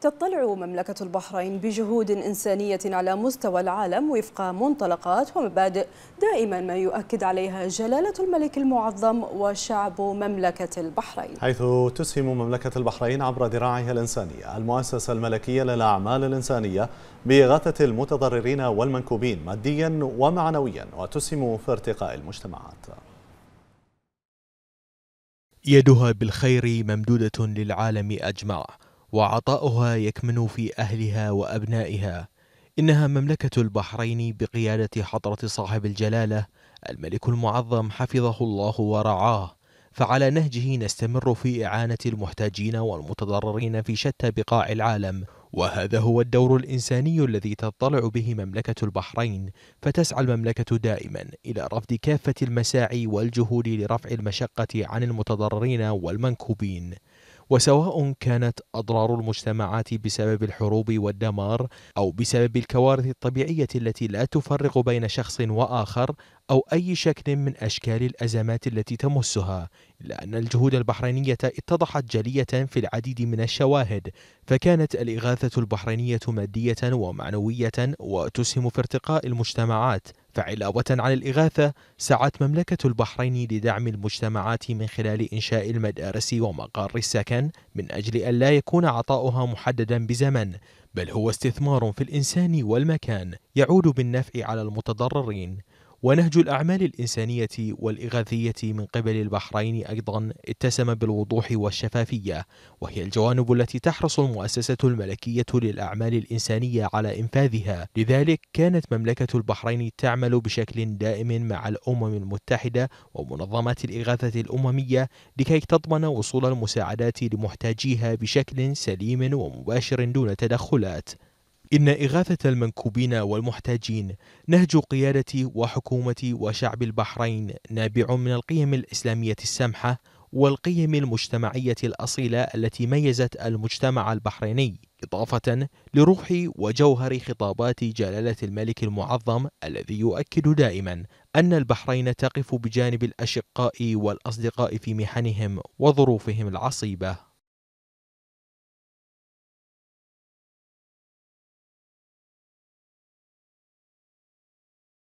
تطلع مملكة البحرين بجهود إنسانية على مستوى العالم وفق منطلقات ومبادئ دائما ما يؤكد عليها جلالة الملك المعظم وشعب مملكة البحرين حيث تسهم مملكة البحرين عبر ذراعها الإنسانية المؤسسة الملكية للأعمال الإنسانية بإغاثة المتضررين والمنكوبين ماديا ومعنويا وتسهم في ارتقاء المجتمعات يدها بالخير ممدودة للعالم أجمع وعطاؤها يكمن في أهلها وأبنائها إنها مملكة البحرين بقيادة حضرة صاحب الجلالة الملك المعظم حفظه الله ورعاه فعلى نهجه نستمر في إعانة المحتاجين والمتضررين في شتى بقاع العالم وهذا هو الدور الإنساني الذي تضطلع به مملكة البحرين فتسعى المملكة دائما إلى رفض كافة المساعي والجهود لرفع المشقة عن المتضررين والمنكوبين وسواء كانت أضرار المجتمعات بسبب الحروب والدمار أو بسبب الكوارث الطبيعية التي لا تفرق بين شخص وآخر أو أي شكل من أشكال الأزمات التي تمسها إلا أن الجهود البحرينية اتضحت جلية في العديد من الشواهد فكانت الإغاثة البحرينية مادية ومعنوية وتسهم في ارتقاء المجتمعات فعلاوة عن الإغاثة سعت مملكة البحرين لدعم المجتمعات من خلال إنشاء المدارس ومقار السكن من أجل أن لا يكون عطاؤها محددا بزمن بل هو استثمار في الإنسان والمكان يعود بالنفع على المتضررين ونهج الأعمال الإنسانية والإغاثية من قبل البحرين أيضا اتسم بالوضوح والشفافية وهي الجوانب التي تحرص المؤسسة الملكية للأعمال الإنسانية على إنفاذها لذلك كانت مملكة البحرين تعمل بشكل دائم مع الأمم المتحدة ومنظمات الإغاثة الأممية لكي تضمن وصول المساعدات لمحتاجيها بشكل سليم ومباشر دون تدخلات إن إغاثة المنكوبين والمحتاجين نهج قيادة وحكومة وشعب البحرين نابع من القيم الإسلامية السمحة والقيم المجتمعية الأصيلة التي ميزت المجتمع البحريني إضافة لروح وجوهر خطابات جلالة الملك المعظم الذي يؤكد دائما أن البحرين تقف بجانب الأشقاء والأصدقاء في محنهم وظروفهم العصيبة